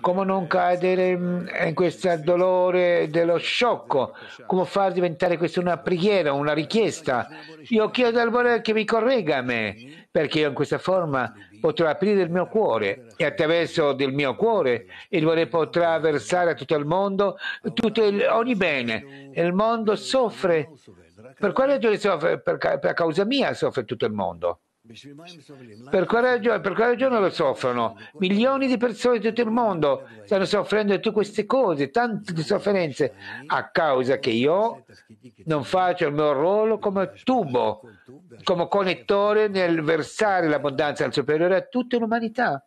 come non eh, cadere in questo dolore dello sciocco, come far diventare questa una preghiera, una richiesta. Io chiedo al Bore che mi corregga a me, perché io in questa forma potrò aprire il mio cuore e attraverso del mio cuore il Bore potrà versare a tutto il mondo tutto il, ogni bene. Il mondo soffre. Per quale ragione soffre? Per, per causa mia soffre tutto il mondo. Per quale, ragione, per quale ragione lo soffrono? Milioni di persone di tutto il mondo stanno soffrendo di tutte queste cose, tante sofferenze, a causa che io non faccio il mio ruolo come tubo, come connettore nel versare l'abbondanza al superiore a tutta l'umanità.